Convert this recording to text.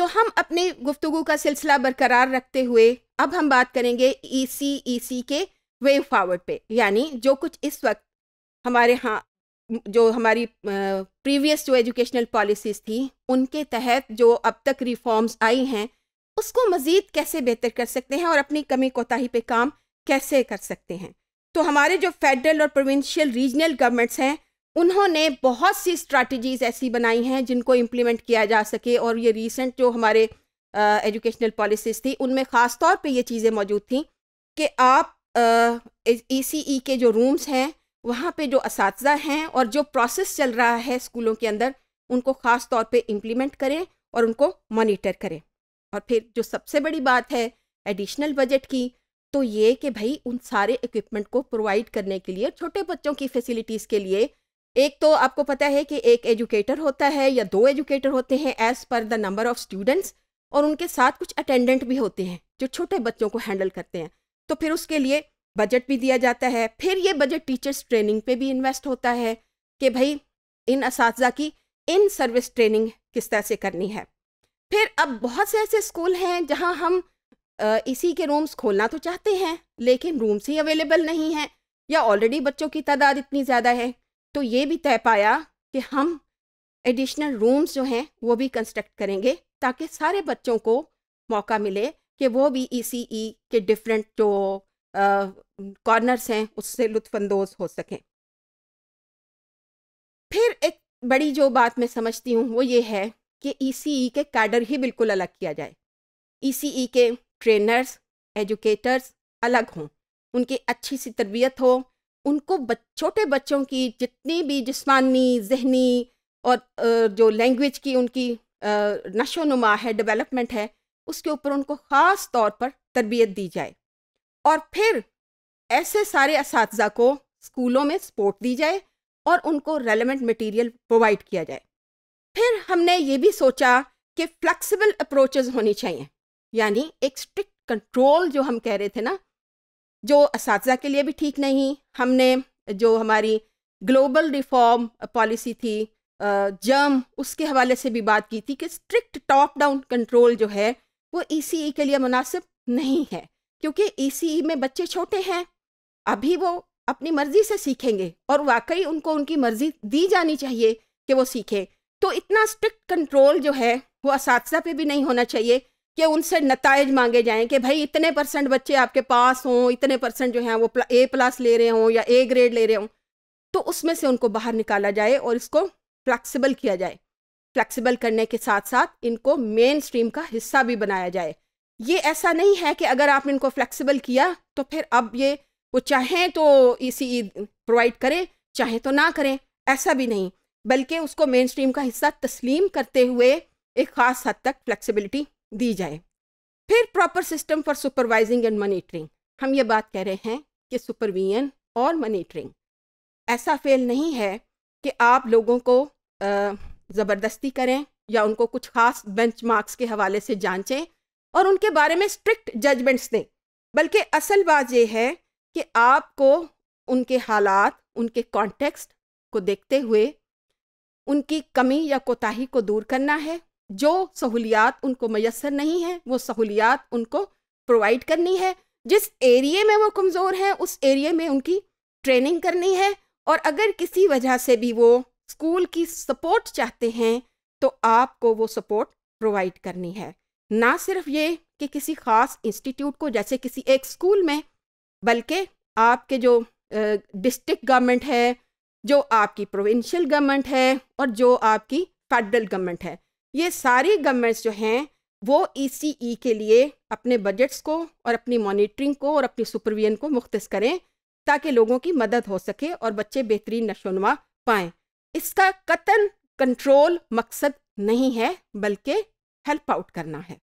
तो हम अपने गुफ्तु का सिलसिला बरकरार रखते हुए अब हम बात करेंगे ई सी ई सी के वे फॉरवर्ड पे यानी जो कुछ इस वक्त हमारे यहाँ जो हमारी प्रीवियस जो एजुकेशनल पॉलिसीज़ थी उनके तहत जो अब तक रिफॉर्म्स आई हैं उसको मज़ीद कैसे बेहतर कर सकते हैं और अपनी कमी कोताही पे काम कैसे कर सकते हैं तो हमारे जो फेडरल और प्रोविंशियल रीजनल गवर्नमेंट्स हैं उन्होंने बहुत सी स्ट्रैटेजीज ऐसी बनाई हैं जिनको इम्प्लीमेंट किया जा सके और ये रिसेंट जो हमारे एजुकेशनल पॉलिसीज थी उनमें ख़ास तौर पे ये चीज़ें मौजूद थी कि आप ई e e के जो रूम्स हैं वहाँ पे जो इस हैं और जो प्रोसेस चल रहा है स्कूलों के अंदर उनको ख़ास तौर पे इम्प्लीमेंट करें और उनको मॉनिटर करें और फिर जो सबसे बड़ी बात है एडिशनल बजट की तो ये कि भाई उन सारे इक्विपमेंट को प्रोवाइड करने के लिए छोटे बच्चों की फैसिलिटीज़ के लिए एक तो आपको पता है कि एक एजुकेटर होता है या दो एजुकेटर होते हैं as per the number of students और उनके साथ कुछ अटेंडेंट भी होते हैं जो छोटे बच्चों को हैंडल करते हैं तो फिर उसके लिए बजट भी दिया जाता है फिर ये बजट टीचर्स ट्रेनिंग पे भी इन्वेस्ट होता है कि भाई इन इस की इन सर्विस ट्रेनिंग किस तरह से करनी है फिर अब बहुत से ऐसे स्कूल हैं जहाँ हम इसी के रूम्स खोलना तो चाहते हैं लेकिन रूम्स ही अवेलेबल नहीं हैं या ऑलरेडी बच्चों की तादाद इतनी ज़्यादा है तो ये भी तय पाया कि हम एडिशनल रूम्स जो हैं वो भी कंस्ट्रक्ट करेंगे ताकि सारे बच्चों को मौका मिले कि वो भी ई e e के डिफरेंट जो कॉर्नर्स हैं उससे लुफानंदोज हो सकें फिर एक बड़ी जो बात मैं समझती हूँ वो ये है कि ई e के कैडर ही बिल्कुल अलग किया जाए ई के ट्रेनर्स एजुकेटर्स अलग हों उनकी अच्छी सी तरबियत हो उनको बच, छोटे बच्चों की जितनी भी जिस्मानी जहनी और जो लैंग्वेज की उनकी नशो नुमा है डेवलपमेंट है उसके ऊपर उनको ख़ास तौर पर तरबियत दी जाए और फिर ऐसे सारे इस को स्कूलों में सपोर्ट दी जाए और उनको रेलिवेंट मटेरियल प्रोवाइड किया जाए फिर हमने ये भी सोचा कि फ्लेक्सिबल अप्रोचेज होनी चाहिए यानी एक स्ट्रिक्ट कंट्रोल जो हम कह रहे थे ना जो इस के लिए भी ठीक नहीं हमने जो हमारी ग्लोबल रिफॉर्म पॉलिसी थी जर्म उसके हवाले से भी बात की थी कि स्ट्रिक्ट टॉप डाउन कंट्रोल जो है वो ई e e के लिए मुनासिब नहीं है क्योंकि ई e में बच्चे छोटे हैं अभी वो अपनी मर्ज़ी से सीखेंगे और वाकई उनको उनकी मर्ज़ी दी जानी चाहिए कि वो सीखें तो इतना स्ट्रिक्ट कंट्रोल जो है वो इस पे भी नहीं होना चाहिए कि उनसे नतज मांगे जाएं कि भाई इतने परसेंट बच्चे आपके पास हों इतने परसेंट जो हैं वो ए प्लस ले रहे हों या ए ग्रेड ले रहे हों तो उसमें से उनको बाहर निकाला जाए और इसको फ्लैक्सीबल किया जाए फ्लैक्सीबल करने के साथ साथ इनको मेन स्ट्रीम का हिस्सा भी बनाया जाए ये ऐसा नहीं है कि अगर आपने इनको फ्लैक्सीबल किया तो फिर अब ये वो चाहें तो ई e प्रोवाइड e करें चाहें तो ना करें ऐसा भी नहीं बल्कि उसको मेन स्ट्रीम का हिस्सा तस्लीम करते हुए एक ख़ास हद तक फ्लैक्सीबिलिटी दी जाए फिर proper system for supervising and monitoring हम ये बात कह रहे हैं कि सुपरविजन और मॉनिटरिंग ऐसा फेल नहीं है कि आप लोगों को ज़बरदस्ती करें या उनको कुछ खास बेंचमार्क्स के हवाले से जांचें और उनके बारे में स्ट्रिक्ट जजमेंट्स दें बल्कि असल बात यह है कि आपको उनके हालात उनके कॉन्टेक्स्ट को देखते हुए उनकी कमी या कोताही को दूर करना है जो सहूलियात उनको मैसर नहीं है वो सहूलियात उनको प्रोवाइड करनी है जिस एरिए में वो कमज़ोर हैं उस एरिए में उनकी ट्रेनिंग करनी है और अगर किसी वजह से भी वो स्कूल की सपोर्ट चाहते हैं तो आपको वो सपोर्ट प्रोवाइड करनी है ना सिर्फ ये कि किसी ख़ास इंस्टीट्यूट को जैसे किसी एक स्कूल में बल्कि आपके जो डिस्ट्रिक्ट गवर्नमेंट है जो आपकी प्रोविंशियल गवर्नमेंट है और जो आपकी फेडरल गवर्नमेंट है ये सारी गवर्नमेंट्स जो हैं वो ई e e के लिए अपने बजट्स को और अपनी मॉनिटरिंग को और अपनी सुपरविजन को मुख्त करें ताकि लोगों की मदद हो सके और बच्चे बेहतरीन नशोनुमा पाएँ इसका कतन कंट्रोल मकसद नहीं है बल्कि हेल्प आउट करना है